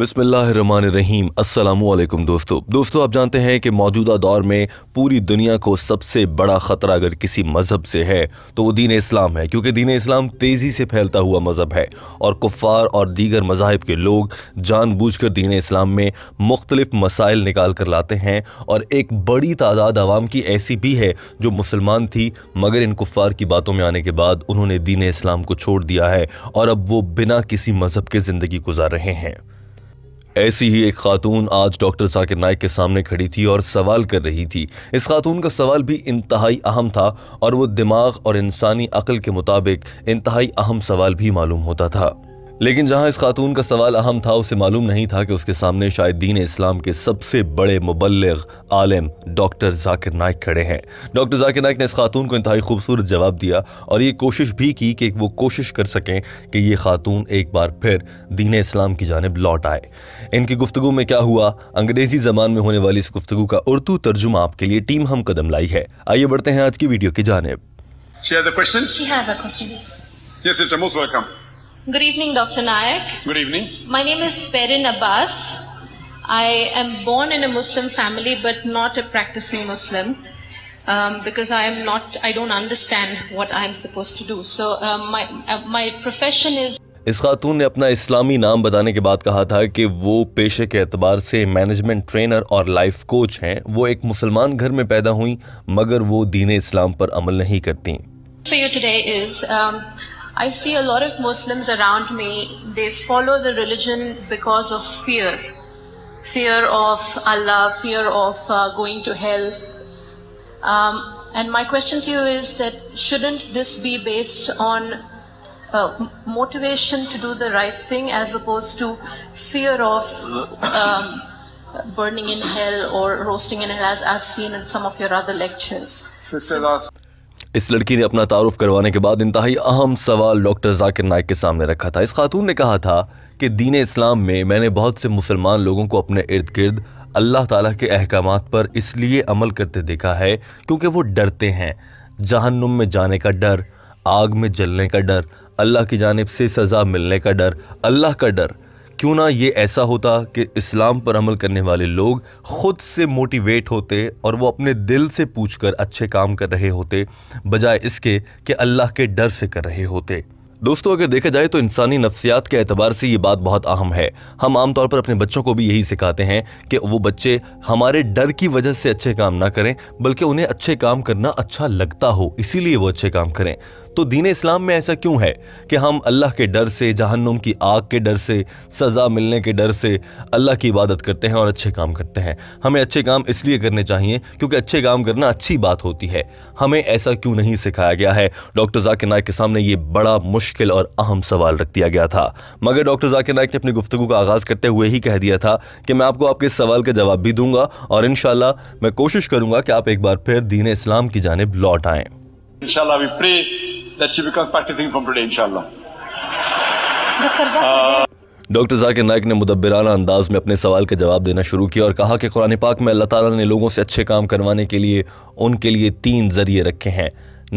बिसमीम असलकुम दोस्तों दोस्तों आप जानते हैं कि मौजूदा दौर में पूरी दुनिया को सबसे बड़ा ख़तरा अगर किसी मज़हब से है तो वो दीन इस्लाम है क्योंकि दीन इस्लाम तेज़ी से फैलता हुआ मज़हब है और कुफ़ार और दीगर मज़ाहब के लोग जानबूझकर दीन इस्लाम में मुख्तलिफ़ मसाइल निकाल कर लाते हैं और एक बड़ी तादाद आवाम की ऐसी भी है जो मुसलमान थी मगर इन कुफ़ार की बातों में आने के बाद उन्होंने दीन इस्लाम को छोड़ दिया है और अब वो बिना किसी मज़हब के ज़िंदगी गुजार रहे हैं ऐसी ही एक खातून आज डॉक्टर साकिर नाइक के सामने खड़ी थी और सवाल कर रही थी इस खातून का सवाल भी इंतहाई अहम था और वो दिमाग और इंसानी अकल के मुताबिक इंतहाई अहम सवाल भी मालूम होता था लेकिन जहां इस खातून का सवाल अहम था उसे मालूम नहीं था कि उसके सामने शायद दीन इस्लाम के सबसे बड़े मुबलग आलम डॉक्टर जाकिर नायक खड़े हैं डॉक्टर जाकिर नायक ने इस खातून को इंतहाई खूबसूरत जवाब दिया और ये कोशिश भी की कि वो कोशिश कर सकें कि ये खातून एक बार फिर दीन इस्लाम की जानब लौट आए इनकी गुफ्तु में क्या हुआ अंग्रेज़ी ज़बान में होने वाली इस गुफ्तु का उर्दू तर्जुमा आपके लिए टीम हम कदम लाई है आइए बढ़ते हैं आज की वीडियो की जानब She a question? She a question, yes. Good evening, Dr. Nayak. Good evening. My name is Perin Abbas. I am born in a Muslim family, but not a practicing Muslim. Um, because I am not, I don't understand what I am supposed to do. So uh, my uh, my profession is. इस खातून ने अपना इस्लामी नाम बताने के बाद कहा था कि वो पेशे के अतबार से मैनेजमेंट ट्रेनर और लाइफ कोच हैं वो एक मुसलमान घर में पैदा हुई मगर वो दीन इस्लाम पर अमल नहीं करती For you today is, um, I see a lot of Muslims around me, they follow the religion because of fear fear of Allah, fear of uh, going to hell. Um, and my question to you is that shouldn't this be based on uh, motivation to do the right thing as opposed to fear of um, burning in hell or roasting in hell, as I've seen in some of your other lectures? Sister so, इस लड़की ने अपना तारुफ करवाने के बाद इंतहाई अहम सवाल डॉक्टर जाकिर नायक के सामने रखा था इस खातून ने कहा था कि दीन इस्लाम में मैंने बहुत से मुसलमान लोगों को अपने इर्द गिर्द अल्लाह ताला के अहकाम पर इसलिए अमल करते देखा है क्योंकि वो डरते हैं जहन्नुम में जाने का डर आग में जलने का डर अल्लाह की जानब से सज़ा मिलने का डर अल्लाह का डर क्यों ना ये ऐसा होता कि इस्लाम पर अमल करने वाले लोग ख़ुद से मोटिवेट होते और वो अपने दिल से पूछ कर अच्छे काम कर रहे होते बजाय इसके कि अल्लाह के डर से कर रहे होते दोस्तों अगर देखा जाए तो इंसानी नफ्सियात के अतबार से ये बात बहुत अहम है हम आमतौर पर अपने बच्चों को भी यही सिखाते हैं कि वो बच्चे हमारे डर की वजह से अच्छे काम ना करें बल्कि उन्हें अच्छे काम करना अच्छा लगता हो इसीलिए वो अच्छे काम करें तो दीन इस्लाम में ऐसा क्यों है कि हम अल्लाह के डर से जहन्नुम की आग के डर से सज़ा मिलने के डर से अल्लाह की इबादत करते हैं और अच्छे काम करते हैं हमें अच्छे काम इसलिए करने चाहिए क्योंकि अच्छे काम करना अच्छी बात होती है हमें ऐसा क्यों नहीं सिखाया गया है डॉक्टर जाकिर नायक के सामने ये बड़ा मुश्किल और अहम सवाल रख दिया गया था मगर डॉक्टर जाकिर नायक ने अपनी गुफ्तु का आगाज़ करते हुए ही कह दिया था कि मैं आपको आपके सवाल का जवाब भी दूंगा और इन मैं कोशिश करूँगा कि आप एक बार फिर दीन इस्लाम की जानब लौट आएँ Inshallah, we pray that she becomes practicing from today, inshallah. Doctor uh, Zakir Naik ने मुदबराना अंदाज में अपने सवाल का जवाब देना शुरू किया और कहा कि कुरान पाक में अल्लाह ताला ने लोगों से अच्छे काम करवाने के लिए उनके लिए तीन जरिए रखे हैं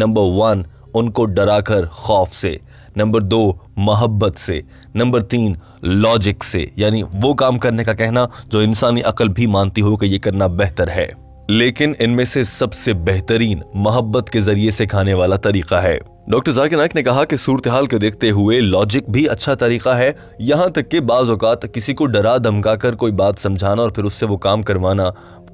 नंबर वन उनको डरा कर खौफ से नंबर दो मोहब्बत से नंबर तीन लॉजिक से यानी वो काम करने का कहना जो इंसानी अकल भी मानती हो कि ये करना बेहतर है लेकिन इनमें से सबसे बेहतरीन मोहब्बत के जरिए से खाने वाला तरीका है डॉक्टर जाकिर नायक ने कहा कि सूरत हाल को देखते हुए लॉजिक भी अच्छा तरीका है यहाँ तक कि बाज़ात किसी को डरा धमका कर कोई बात समझाना और फिर उससे वो काम करवाना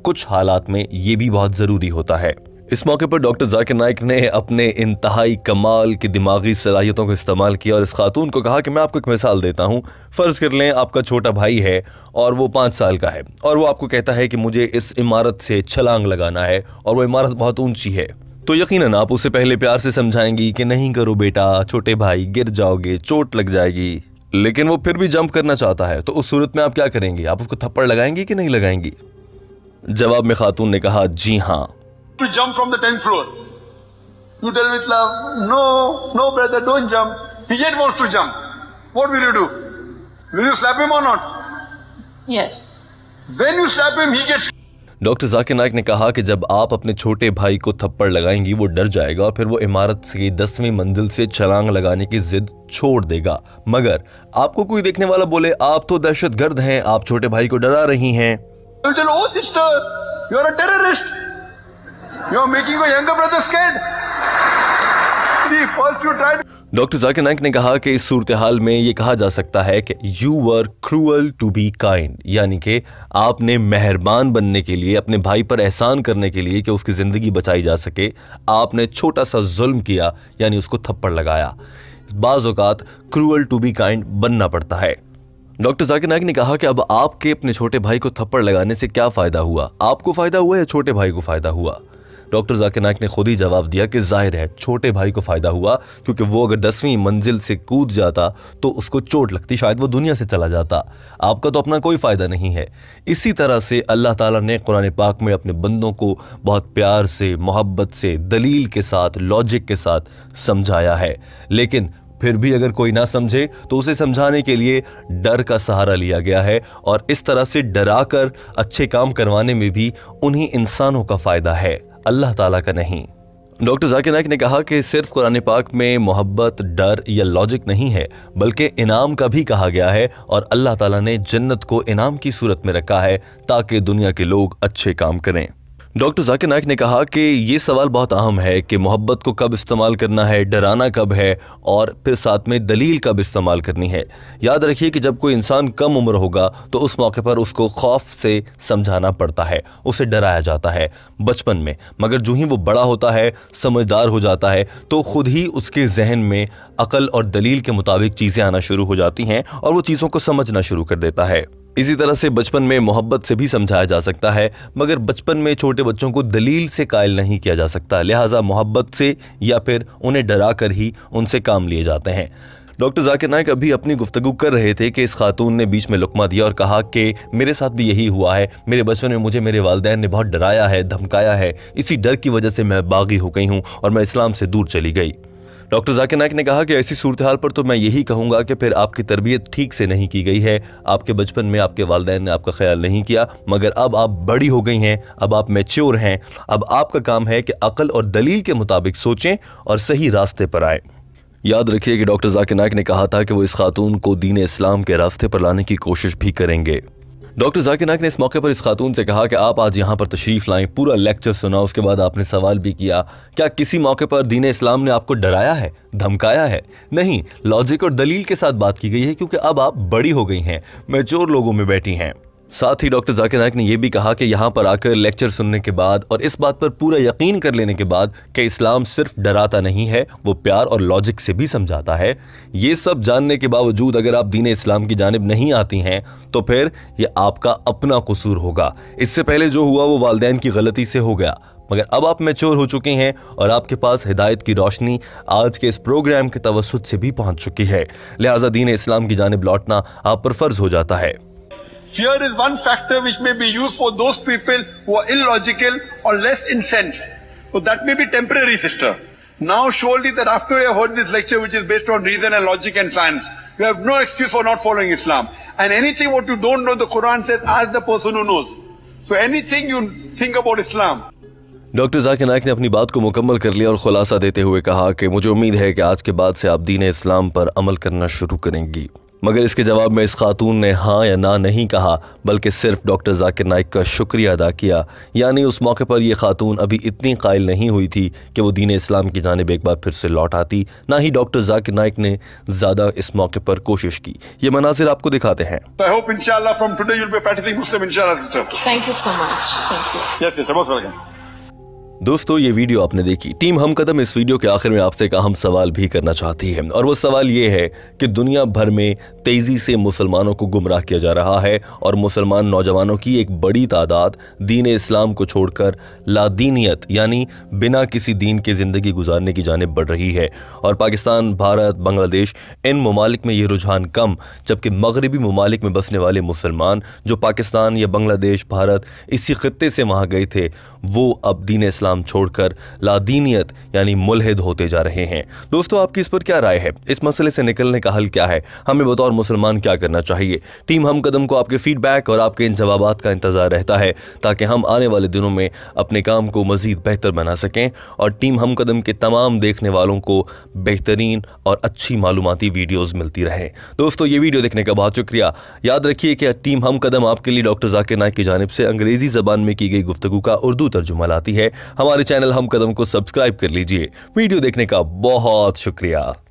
कुछ हालात में ये भी बहुत ज़रूरी होता है इस मौके पर डॉक्टर जाकिर नाइक ने अपने इंतहाई कमाल की दिमागी सलाहियतों का इस्तेमाल किया और इस खातून को कहा कि मैं आपको एक मिसाल देता हूँ फ़र्ज़ कर लें आपका छोटा भाई है और वो पाँच साल का है और वो आपको कहता है कि मुझे इस इमारत से छलांग लगाना है और वो इमारत बहुत ऊंची है तो यकीनन आप उसे पहले प्यार से समझाएंगी कि नहीं करो बेटा छोटे भाई गिर जाओगे चोट लग जाएगी लेकिन वो फिर भी जंप करना चाहता है तो उस सूरत में आप क्या करेंगे आप उसको थप्पड़ लगाएंगी कि नहीं लगाएंगी जवाब में खातून ने कहा जी हाँ to jump from the 10th floor. You tell with love, no, no, brother, don't jump. He yet wants to jump. What will you do? Will you slap him or not? Yes. When you slap him, he gets doctor Zakir Naik ने कहा कि जब आप अपने छोटे भाई को थप्पड़ लगाएंगी वो डर जाएगा और फिर वो इमारत की दसवीं मंजिल से छलांग लगाने की जिद छोड़ देगा मगर आपको कोई देखने वाला बोले आप तो दहशत गर्द हैं आप छोटे भाई को डरा रही हैं You are making your younger brother scared. See, first you tried. Doctor Zakir Naik ने कहा कि इस सूरत हाल में ये कहा जा सकता है कि you were cruel to be kind यानी कि आपने मेहरबान बनने के लिए अपने भाई पर एहसान करने के लिए कि उसकी ज़िंदगी बचाई जा सके आपने छोटा सा जुल्म किया यानी उसको थप्पड़ लगाया बाज़ात क्रूअल टू बी काइंड बनना पड़ता है डॉक्टर जाकिर नाइक ने कहा कि अब आपके अपने छोटे भाई को थप्पड़ लगाने से क्या फ़ायदा हुआ आपको फ़ायदा हुआ या छोटे भाई को फ़ायदा हुआ डॉक्टर जाकिर नायक ने खुद ही जवाब दिया कि जाहिर है छोटे भाई को फ़ायदा हुआ क्योंकि वो अगर दसवीं मंजिल से कूद जाता तो उसको चोट लगती शायद वो दुनिया से चला जाता आपका तो अपना कोई फ़ायदा नहीं है इसी तरह से अल्लाह ताला ने कुरान पाक में अपने बंदों को बहुत प्यार से मोहब्बत से दलील के साथ लॉजिक के साथ समझाया है लेकिन फिर भी अगर कोई ना समझे तो उसे समझाने के लिए डर का सहारा लिया गया है और इस तरह से डरा कर अच्छे काम करवाने में भी उन्हीं इंसानों का फ़ायदा है अल्लाह ताला का नहीं डॉक्टर जाकिर नायक ने कहा कि सिर्फ कुरान पाक में मोहब्बत डर या लॉजिक नहीं है बल्कि इनाम का भी कहा गया है और अल्लाह ताला ने जन्नत को इनाम की सूरत में रखा है ताकि दुनिया के लोग अच्छे काम करें डॉक्टर जाकिर नायक ने कहा कि ये सवाल बहुत अहम है कि मोहब्बत को कब इस्तेमाल करना है डराना कब है और फिर साथ में दलील कब इस्तेमाल करनी है याद रखिए कि जब कोई इंसान कम उम्र होगा तो उस मौके पर उसको खौफ से समझाना पड़ता है उसे डराया जाता है बचपन में मगर जो ही वो बड़ा होता है समझदार हो जाता है तो खुद ही उसके जहन में अकल और दलील के मुताबिक चीज़ें आना शुरू हो जाती हैं और वो चीज़ों को समझना शुरू कर देता है इसी तरह से बचपन में मोहब्बत से भी समझाया जा सकता है मगर बचपन में छोटे बच्चों को दलील से कायल नहीं किया जा सकता लिहाजा मोहब्बत से या फिर उन्हें डरा कर ही उनसे काम लिए जाते हैं डॉक्टर जाकिर नायक अभी अपनी गुफ्तगु कर रहे थे कि इस खातून ने बीच में लुकमा दिया और कहा कि मेरे साथ भी यही हुआ है मेरे बचपन में मुझे मेरे वालदे ने बहुत डराया है धमकाया है इसी डर की वजह से मैं बागी हो गई हूँ और मैं इस्लाम से दूर चली गई डॉक्टर जाकिर नायक ने कहा कि ऐसी सूरत हाल पर तो मैं यही कहूंगा कि फिर आपकी तरबियत ठीक से नहीं की गई है आपके बचपन में आपके वालदे ने आपका ख्याल नहीं किया मगर अब आप बड़ी हो गई हैं अब आप मेच्योर हैं अब आपका काम है कि अकल और दलील के मुताबिक सोचें और सही रास्ते पर आए याद रखिए कि डॉक्टर जाकिर नायक ने कहा था कि वो इस खातून को दीन इस्लाम के रास्ते पर लाने की कोशिश भी करेंगे डॉक्टर जाकिर नायक ने इस मौके पर इस खातून से कहा कि आप आज यहाँ पर तशरीफ़ लाएं पूरा लेक्चर सुना उसके बाद आपने सवाल भी किया क्या किसी मौके पर दीन इस्लाम ने आपको डराया है धमकाया है नहीं लॉजिक और दलील के साथ बात की गई है क्योंकि अब आप बड़ी हो गई हैं मेचोर लोगों में बैठी हैं साथ ही डॉक्टर जाकिर नायक ने यह भी कहा कि यहाँ पर आकर लेक्चर सुनने के बाद और इस बात पर पूरा यकीन कर लेने के बाद कि इस्लाम सिर्फ डराता नहीं है वो प्यार और लॉजिक से भी समझाता है ये सब जानने के बावजूद अगर आप दीन इस्लाम की जानब नहीं आती हैं तो फिर ये आपका अपना कसूर होगा इससे पहले जो हुआ वो वालदेन की गलती से हो गया मगर अब आप मेच्योर हो चुके हैं और आपके पास हिदायत की रोशनी आज के इस प्रोग्राम के तवसत से भी पहुंच चुकी है लिहाजा दीन इस्लाम की जानब लौटना आप पर फर्ज हो जाता है Fear is one factor which may be used for those people who are illogical or less incensed. So that may be temporary, sister. Now, surely that after you have heard this lecture, which is based on reason and logic and science, you have no excuse for not following Islam. And anything what you don't know, the Quran says, ask the person who knows. So anything you think about Islam. Doctor Zakir Naik ने अपनी बात को मुकम्मल कर लिया और ख़ुलासा देते हुए कहा कि मुझे उम्मीद है कि आज के बाद से आप दीन इस्लाम पर अमल करना शुरू करेंगी मगर इसके जवाब में इस खातून ने हाँ या ना नहीं कहा बल्कि सिर्फ डॉक्टर जाकिर नाइक का शुक्रिया अदा किया यानी उस मौके पर यह खातून अभी इतनी कायल नहीं हुई थी कि वो दीन इस्लाम की जानब एक बार फिर से लौट आती ना ही डॉक्टर जाकिर नाइक ने ज़्यादा इस मौके पर कोशिश की ये मनाजिर आपको दिखाते हैं so दोस्तों ये वीडियो आपने देखी टीम हम कदम इस वीडियो के आखिर में आपसे एक अहम सवाल भी करना चाहती है और वो सवाल ये है कि दुनिया भर में तेज़ी से मुसलमानों को गुमराह किया जा रहा है और मुसलमान नौजवानों की एक बड़ी तादाद दीन इस्लाम को छोड़कर लादीनियत यानी बिना किसी दीन के ज़िंदगी गुजारने की जानब बढ़ रही है और पाकिस्तान भारत बांग्लादेश इन ममालिक में ये रुझान कम जबकि मगरबी ममालिक में बसने वाले मुसलमान जो पाकिस्तान या बांग्लादेश भारत इसी खत्े से वहाँ गए थे वो अब दीन इस्लाम इस्लाम छोड़कर लादीनियत यानी मुलहद होते जा रहे हैं दोस्तों आपकी इस पर क्या राय है इस मसले से निकलने का हल क्या है हमें बतौर मुसलमान क्या करना चाहिए टीम हम कदम को आपके फीडबैक और आपके इन जवाब का इंतज़ार रहता है ताकि हम आने वाले दिनों में अपने काम को मज़ीद बेहतर बना सकें और टीम हम कदम के तमाम देखने वालों को बेहतरीन और अच्छी मालूमती वीडियोज़ मिलती रहे दोस्तों ये वीडियो देखने का बहुत शुक्रिया याद रखिए कि टीम हम कदम आपके लिए डॉक्टर जाकिर नायक की जानब से अंग्रेज़ी ज़बान में की गई गुफ्तु का उर्दू तर्जुमा लाती है हमारे चैनल हम कदम को सब्सक्राइब कर लीजिए वीडियो देखने का बहुत शुक्रिया